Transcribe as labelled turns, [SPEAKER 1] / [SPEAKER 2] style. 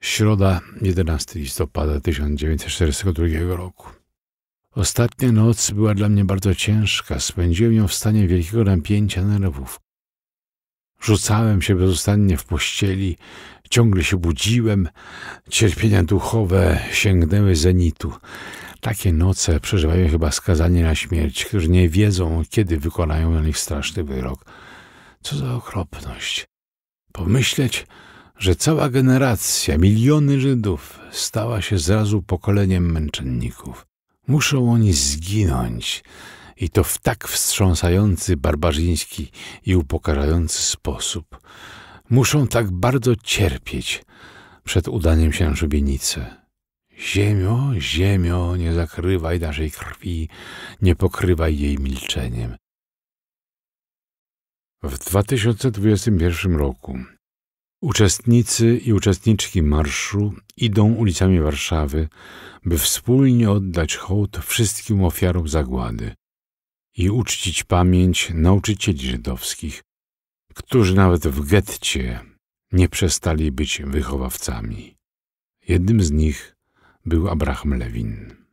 [SPEAKER 1] Środa, 11 listopada 1942 roku. Ostatnia noc była dla mnie bardzo ciężka. Spędziłem ją w stanie wielkiego napięcia nerwów. Rzucałem się bezustannie w pościeli, ciągle się budziłem. Cierpienia duchowe sięgnęły zenitu. Takie noce przeżywają chyba skazani na śmierć, którzy nie wiedzą, kiedy wykonają na nich straszny wyrok. Co za okropność. Pomyśleć, że cała generacja, miliony Żydów stała się zrazu pokoleniem męczenników. Muszą oni zginąć i to w tak wstrząsający, barbarzyński i upokarzający sposób. Muszą tak bardzo cierpieć przed udaniem się na szubienicę. Ziemio, ziemio, nie zakrywaj naszej krwi, nie pokrywaj jej milczeniem. W 2021 roku Uczestnicy i uczestniczki marszu idą ulicami Warszawy, by wspólnie oddać hołd wszystkim ofiarom zagłady i uczcić pamięć nauczycieli żydowskich, którzy nawet w getcie nie przestali być wychowawcami. Jednym z nich był Abraham Lewin.